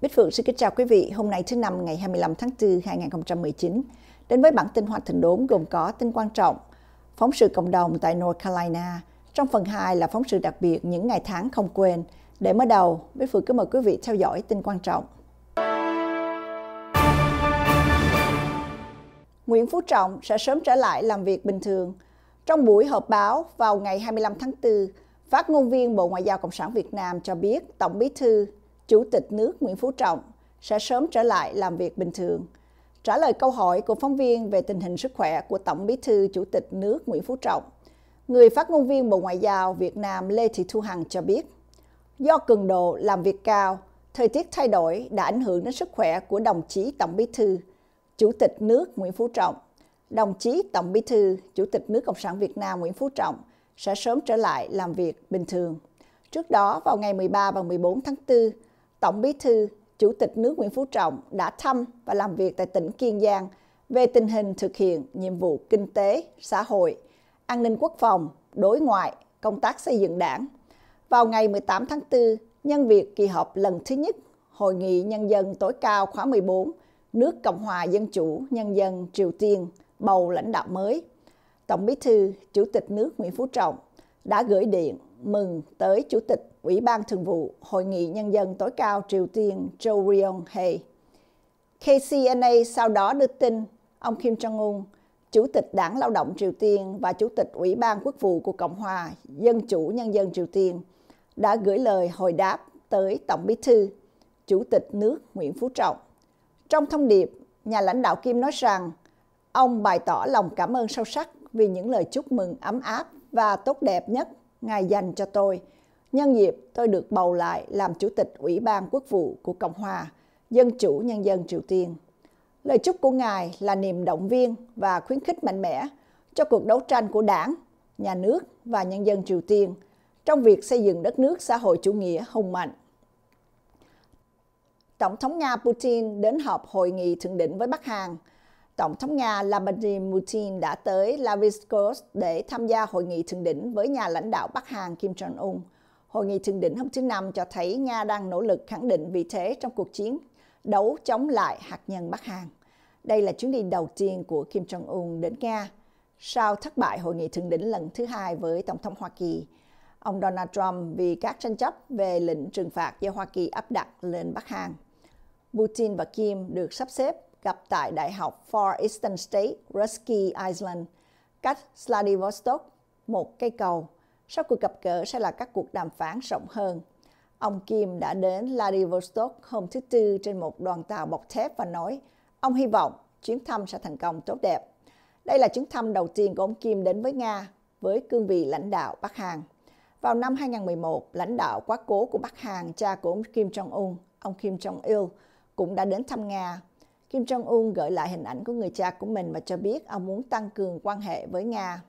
Bích Phượng xin kính chào quý vị. Hôm nay thứ năm ngày 25 tháng 4 2019 đến với bản tin Hoa Thịnh Đốn gồm có tin quan trọng, phóng sự cộng đồng tại North Carolina. Trong phần 2 là phóng sự đặc biệt những ngày tháng không quên. Để mở đầu, Bích Phượng kính mời quý vị theo dõi tin quan trọng. Nguyễn Phú Trọng sẽ sớm trở lại làm việc bình thường. Trong buổi họp báo vào ngày 25 tháng 4, phát ngôn viên Bộ Ngoại giao Cộng sản Việt Nam cho biết Tổng bí thư Chủ tịch nước Nguyễn Phú Trọng sẽ sớm trở lại làm việc bình thường. Trả lời câu hỏi của phóng viên về tình hình sức khỏe của Tổng Bí thư Chủ tịch nước Nguyễn Phú Trọng, người phát ngôn viên Bộ Ngoại giao Việt Nam Lê Thị Thu Hằng cho biết, do cường độ làm việc cao, thời tiết thay đổi đã ảnh hưởng đến sức khỏe của đồng chí Tổng Bí thư, Chủ tịch nước Nguyễn Phú Trọng. Đồng chí Tổng Bí thư, Chủ tịch nước Cộng sản Việt Nam Nguyễn Phú Trọng sẽ sớm trở lại làm việc bình thường. Trước đó, vào ngày 13 và 14 tháng 4, Tổng Bí thư, Chủ tịch nước Nguyễn Phú Trọng đã thăm và làm việc tại tỉnh Kiên Giang về tình hình thực hiện nhiệm vụ kinh tế, xã hội, an ninh quốc phòng, đối ngoại, công tác xây dựng đảng. Vào ngày 18 tháng 4, nhân việc kỳ họp lần thứ nhất Hội nghị Nhân dân tối cao khóa 14, nước Cộng hòa Dân chủ Nhân dân Triều Tiên bầu lãnh đạo mới, Tổng bí thư, Chủ tịch nước Nguyễn Phú Trọng đã gửi điện mừng tới Chủ tịch Ủy ban Thường vụ Hội nghị Nhân dân tối cao Triều Tiên Cho Ryong-hae. KCNA sau đó đưa tin ông Kim Jong-un, Chủ tịch Đảng Lao động Triều Tiên và Chủ tịch Ủy ban Quốc vụ của Cộng hòa Dân chủ Nhân dân Triều Tiên đã gửi lời hồi đáp tới Tổng bí thư, Chủ tịch nước Nguyễn Phú Trọng. Trong thông điệp, nhà lãnh đạo Kim nói rằng ông bày tỏ lòng cảm ơn sâu sắc vì những lời chúc mừng ấm áp và tốt đẹp nhất Ngài dành cho tôi. Nhân dịp tôi được bầu lại làm Chủ tịch Ủy ban Quốc vụ của Cộng hòa Dân chủ Nhân dân Triều Tiên. Lời chúc của Ngài là niềm động viên và khuyến khích mạnh mẽ cho cuộc đấu tranh của đảng, nhà nước và nhân dân Triều Tiên trong việc xây dựng đất nước xã hội chủ nghĩa hùng mạnh. Tổng thống Nga Putin đến họp hội nghị thượng đỉnh với Bắc Hàn – Tổng thống Nga Vladimir Putin đã tới Lavrikos để tham gia hội nghị thượng đỉnh với nhà lãnh đạo Bắc Hàn Kim Jong-un. Hội nghị thượng đỉnh hôm thứ Năm cho thấy Nga đang nỗ lực khẳng định vị thế trong cuộc chiến đấu chống lại hạt nhân Bắc Hàn. Đây là chuyến đi đầu tiên của Kim Jong-un đến Nga sau thất bại hội nghị thượng đỉnh lần thứ hai với Tổng thống Hoa Kỳ. Ông Donald Trump vì các tranh chấp về lệnh trừng phạt do Hoa Kỳ áp đặt lên Bắc Hàn. Putin và Kim được sắp xếp gặp tại Đại học Far Eastern State, Rusky Island, cách Vladivostok một cây cầu. Sau cuộc gặp gỡ sẽ là các cuộc đàm phán rộng hơn. Ông Kim đã đến Vladivostok hôm thứ Tư trên một đoàn tàu bọc thép và nói ông hy vọng chuyến thăm sẽ thành công tốt đẹp. Đây là chuyến thăm đầu tiên của ông Kim đến với Nga với cương vị lãnh đạo Bắc Hàn. Vào năm 2011, lãnh đạo quá cố của Bắc Hàn, cha của ông Kim Jong-un, ông Kim Jong-il, cũng đã đến thăm Nga Kim Jong-un gửi lại hình ảnh của người cha của mình và cho biết ông muốn tăng cường quan hệ với Nga.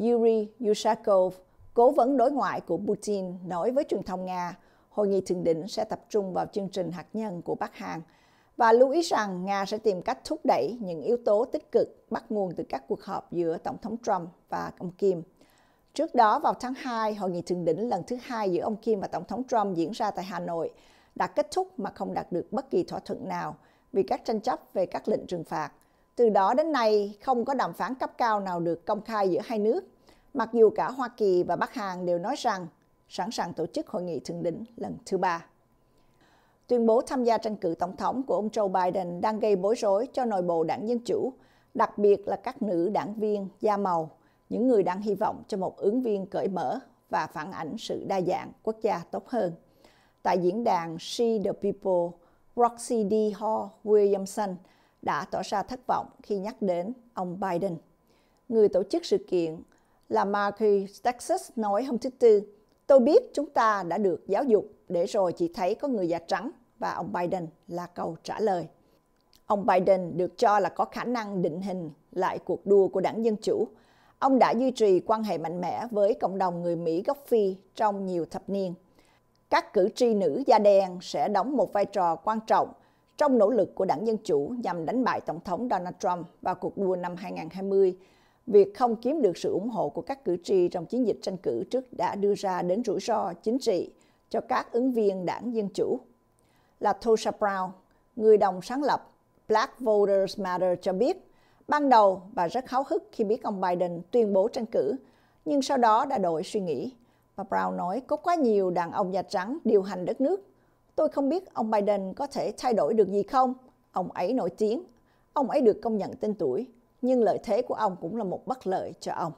Yuri Yushakov, cố vấn đối ngoại của Putin, nói với truyền thông Nga, hội nghị thượng đỉnh sẽ tập trung vào chương trình hạt nhân của Bắc Hàn và lưu ý rằng Nga sẽ tìm cách thúc đẩy những yếu tố tích cực bắt nguồn từ các cuộc họp giữa Tổng thống Trump và ông Kim. Trước đó vào tháng 2, hội nghị thượng đỉnh lần thứ hai giữa ông Kim và Tổng thống Trump diễn ra tại Hà Nội đã kết thúc mà không đạt được bất kỳ thỏa thuận nào – vì các tranh chấp về các lệnh trừng phạt. Từ đó đến nay, không có đàm phán cấp cao nào được công khai giữa hai nước, mặc dù cả Hoa Kỳ và Bắc Hàn đều nói rằng sẵn sàng tổ chức hội nghị thượng đỉnh lần thứ ba. Tuyên bố tham gia tranh cử tổng thống của ông Joe Biden đang gây bối rối cho nội bộ đảng Dân Chủ, đặc biệt là các nữ đảng viên da màu, những người đang hy vọng cho một ứng viên cởi mở và phản ảnh sự đa dạng quốc gia tốt hơn. Tại diễn đàn She the People, Roxy D. Hall Williamson đã tỏ ra thất vọng khi nhắc đến ông Biden. Người tổ chức sự kiện là Marky Texas nói hôm thứ Tư, tôi biết chúng ta đã được giáo dục để rồi chỉ thấy có người da trắng và ông Biden là câu trả lời. Ông Biden được cho là có khả năng định hình lại cuộc đua của đảng Dân Chủ. Ông đã duy trì quan hệ mạnh mẽ với cộng đồng người Mỹ gốc Phi trong nhiều thập niên – các cử tri nữ da đen sẽ đóng một vai trò quan trọng trong nỗ lực của đảng Dân Chủ nhằm đánh bại Tổng thống Donald Trump vào cuộc đua năm 2020. Việc không kiếm được sự ủng hộ của các cử tri trong chiến dịch tranh cử trước đã đưa ra đến rủi ro chính trị cho các ứng viên đảng Dân Chủ. Là Tulsa Brown, người đồng sáng lập Black Voters Matter cho biết, ban đầu bà rất háo hức khi biết ông Biden tuyên bố tranh cử, nhưng sau đó đã đổi suy nghĩ Bà Brown nói có quá nhiều đàn ông da Trắng điều hành đất nước. Tôi không biết ông Biden có thể thay đổi được gì không. Ông ấy nổi tiếng, ông ấy được công nhận tên tuổi, nhưng lợi thế của ông cũng là một bất lợi cho ông.